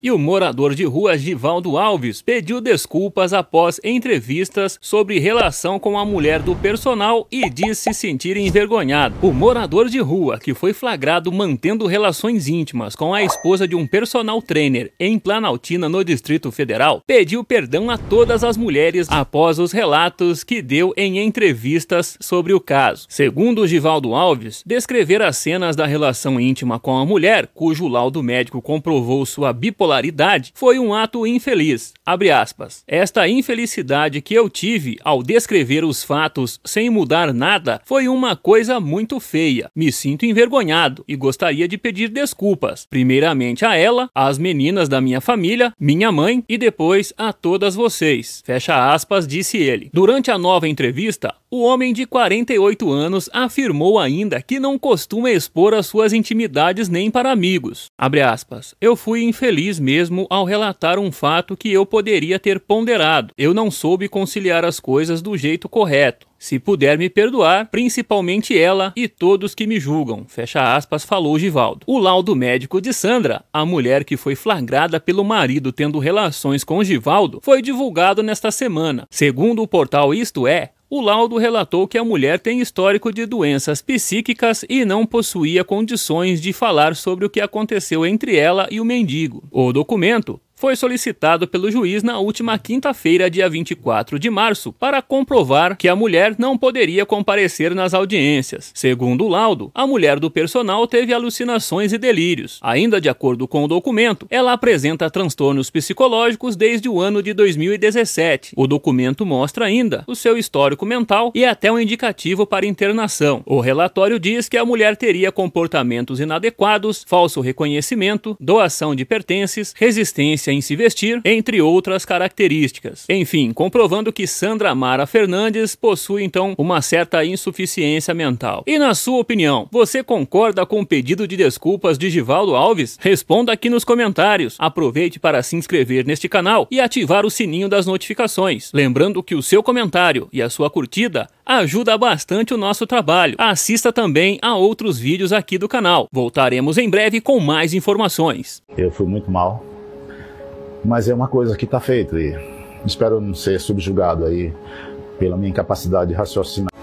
E o morador de rua Givaldo Alves pediu desculpas após entrevistas sobre relação com a mulher do personal e disse se sentir envergonhado. O morador de rua, que foi flagrado mantendo relações íntimas com a esposa de um personal trainer em Planaltina, no Distrito Federal, pediu perdão a todas as mulheres após os relatos que deu em entrevistas sobre o caso. Segundo Givaldo Alves, descrever as cenas da relação íntima com a mulher, cujo laudo médico comprovou sua bipolaridade escolaridade foi um ato infeliz. Esta infelicidade que eu tive ao descrever os fatos sem mudar nada foi uma coisa muito feia. Me sinto envergonhado e gostaria de pedir desculpas, primeiramente a ela, às meninas da minha família, minha mãe e depois a todas vocês. Fecha aspas, disse ele. Durante a nova entrevista, o homem de 48 anos afirmou ainda que não costuma expor as suas intimidades nem para amigos. Aspas, eu fui infeliz fez mesmo ao relatar um fato que eu poderia ter ponderado. Eu não soube conciliar as coisas do jeito correto. Se puder me perdoar, principalmente ela e todos que me julgam. Fecha aspas, falou Givaldo. O laudo médico de Sandra, a mulher que foi flagrada pelo marido tendo relações com Givaldo, foi divulgado nesta semana. Segundo o portal Isto É, o laudo relatou que a mulher tem histórico de doenças psíquicas e não possuía condições de falar sobre o que aconteceu entre ela e o mendigo. O documento foi solicitado pelo juiz na última quinta-feira, dia 24 de março, para comprovar que a mulher não poderia comparecer nas audiências. Segundo o laudo, a mulher do personal teve alucinações e delírios. Ainda de acordo com o documento, ela apresenta transtornos psicológicos desde o ano de 2017. O documento mostra ainda o seu histórico mental e até um indicativo para internação. O relatório diz que a mulher teria comportamentos inadequados, falso reconhecimento, doação de pertences, resistência eficiência em se vestir, entre outras características. Enfim, comprovando que Sandra Mara Fernandes possui então uma certa insuficiência mental. E na sua opinião, você concorda com o pedido de desculpas de Givaldo Alves? Responda aqui nos comentários. Aproveite para se inscrever neste canal e ativar o sininho das notificações. Lembrando que o seu comentário e a sua curtida ajuda bastante o nosso trabalho. Assista também a outros vídeos aqui do canal. Voltaremos em breve com mais informações. Eu fui muito mal, mas é uma coisa que está feita e espero não ser subjugado aí pela minha incapacidade de raciocinar.